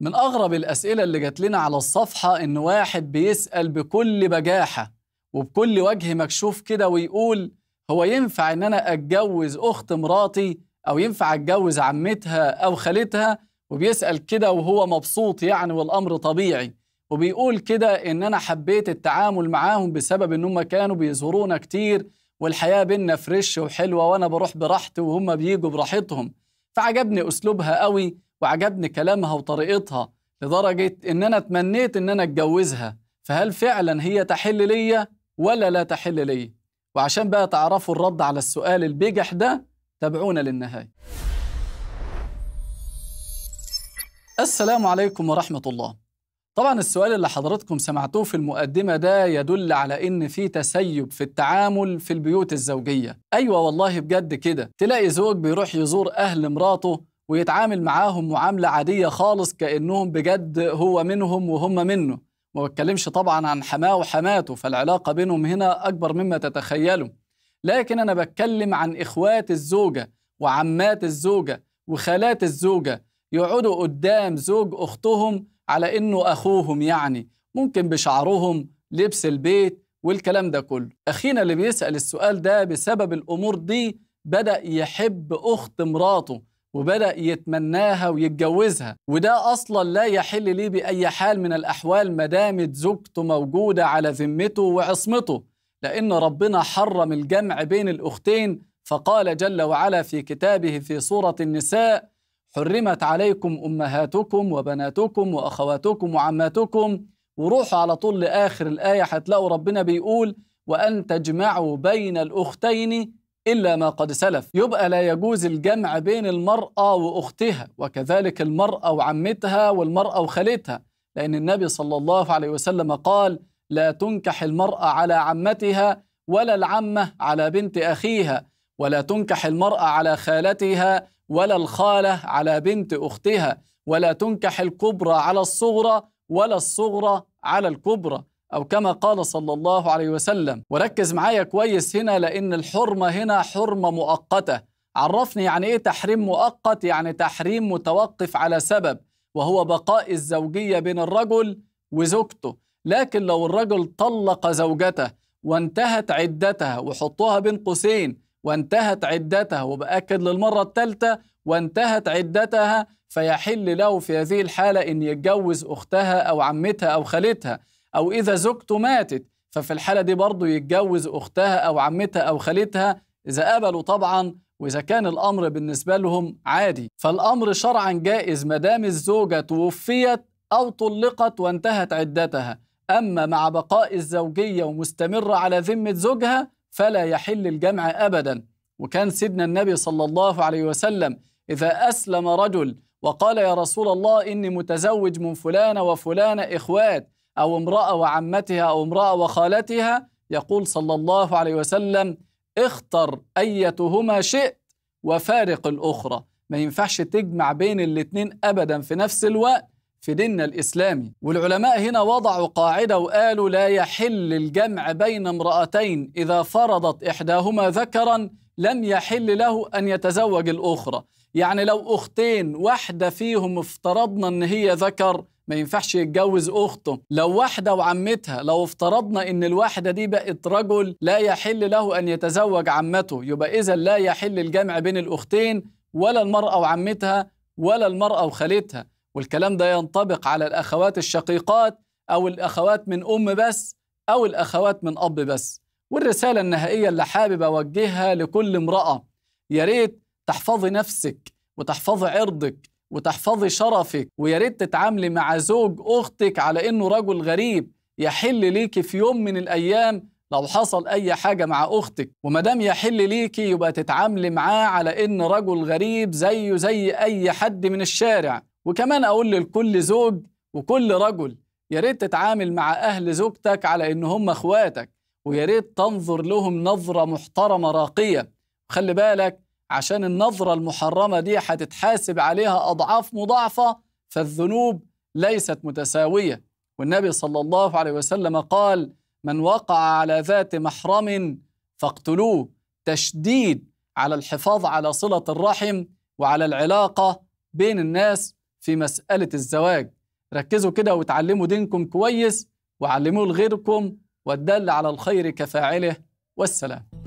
من أغرب الأسئلة اللي جات لنا على الصفحة إن واحد بيسأل بكل بجاحة وبكل وجه مكشوف كده ويقول هو ينفع إن أنا أتجوز أخت مراتي أو ينفع أتجوز عمتها أو خالتها وبيسأل كده وهو مبسوط يعني والأمر طبيعي وبيقول كده إن أنا حبيت التعامل معاهم بسبب إن هم كانوا بيزورونا كتير والحياة بينا فريش وحلوة وأنا بروح براحتي وهم بيجوا براحتهم فعجبني أسلوبها قوي وعجبني كلامها وطريقتها لدرجة إن أنا تمنيت إن أنا أتجوزها فهل فعلا هي تحل ليا ولا لا تحل ليا وعشان بقى تعرفوا الرد على السؤال البجح ده تابعونا للنهاية السلام عليكم ورحمة الله طبعا السؤال اللي حضراتكم سمعتوه في المقدمة ده يدل على إن في تسيب في التعامل في البيوت الزوجية أيوة والله بجد كده تلاقي زوج بيروح يزور أهل مراته ويتعامل معاهم معاملة عادية خالص كأنهم بجد هو منهم وهم منه ما بتكلمش طبعا عن حماه وحماته فالعلاقة بينهم هنا أكبر مما تتخيلوا لكن أنا بتكلم عن إخوات الزوجة وعمات الزوجة وخالات الزوجة يقعدوا قدام زوج أختهم على إنه أخوهم يعني ممكن بشعرهم لبس البيت والكلام ده كله أخينا اللي بيسأل السؤال ده بسبب الأمور دي بدأ يحب أخت مراته وبدأ يتمناها ويتجوزها وده أصلا لا يحل ليه بأي حال من الأحوال ما دامت زوجته موجودة على ذمته وعصمته لأن ربنا حرم الجمع بين الأختين فقال جل وعلا في كتابه في سورة النساء حرمت عليكم أمهاتكم وبناتكم وأخواتكم وعماتكم وروحوا على طول لآخر الآية هتلاقوا ربنا بيقول وأن تجمعوا بين الأختين إلا ما قد سلف يبقى لا يجوز الجمع بين المرأة وأختها وكذلك المرأة وعمتها والمرأة وخالتها لأن النبي صلى الله عليه وسلم قال لا تنكح المرأة على عمتها ولا العمة على بنت أخيها ولا تنكح المرأة على خالتها ولا الخالة على بنت أختها ولا تنكح الكبرى على الصغرى ولا الصغرى على الكبرى أو كما قال صلى الله عليه وسلم وركز معايا كويس هنا لأن الحرمة هنا حرمة مؤقتة عرفني يعني إيه تحريم مؤقت يعني تحريم متوقف على سبب وهو بقاء الزوجية بين الرجل وزوجته لكن لو الرجل طلق زوجته وانتهت عدتها وحطوها بين قوسين وانتهت عدتها وبأكد للمرة الثالثة وانتهت عدتها فيحل له في هذه الحالة إن يتجوز أختها أو عمتها أو خالتها أو إذا زوجته ماتت ففي الحالة دي برضه يتجوز أختها أو عمتها أو خالتها إذا قبلوا طبعا وإذا كان الأمر بالنسبة لهم عادي فالأمر شرعا جائز مدام الزوجة توفيت أو طلقت وانتهت عدتها أما مع بقاء الزوجية ومستمرة على ذمة زوجها فلا يحل الجمع أبدا وكان سيدنا النبي صلى الله عليه وسلم إذا أسلم رجل وقال يا رسول الله إني متزوج من فلانة وفلانة إخوات أو امرأة وعمتها أو امرأة وخالتها يقول صلى الله عليه وسلم اختر أيتهما شئت وفارق الأخرى ما ينفعش تجمع بين الاتنين أبدا في نفس الوقت في ديننا الإسلامي والعلماء هنا وضعوا قاعدة وقالوا لا يحل الجمع بين امرأتين إذا فرضت إحداهما ذكرا لم يحل له أن يتزوج الأخرى يعني لو أختين واحدة فيهم افترضنا أن هي ذكر ما ينفعش يتجوز أخته لو واحدة وعمتها لو افترضنا إن الواحدة دي بقت رجل لا يحل له أن يتزوج عمته يبقى إذا لا يحل الجمع بين الأختين ولا المرأة وعمتها ولا المرأة وخالتها والكلام ده ينطبق على الأخوات الشقيقات أو الأخوات من أم بس أو الأخوات من أب بس والرسالة النهائية اللي حابب أوجهها لكل امرأة يا ريت تحفظي نفسك وتحفظي عرضك وتحفظي شرفك ويا ريت تتعاملي مع زوج اختك على انه رجل غريب يحل ليكي في يوم من الايام لو حصل اي حاجه مع اختك وما دام يحل ليكي يبقى تتعاملي معاه على ان رجل غريب زيه زي اي حد من الشارع وكمان اقول لكل زوج وكل رجل يا ريت تتعامل مع اهل زوجتك على ان هم اخواتك ويا ريت تنظر لهم نظره محترمه راقيه خلي بالك عشان النظرة المحرمة دي هتتحاسب عليها أضعاف مضاعفة فالذنوب ليست متساوية والنبي صلى الله عليه وسلم قال من وقع على ذات محرم فاقتلوه تشديد على الحفاظ على صلة الرحم وعلى العلاقة بين الناس في مسألة الزواج ركزوا كده وتعلموا دينكم كويس وعلموه لغيركم والدل على الخير كفاعله والسلام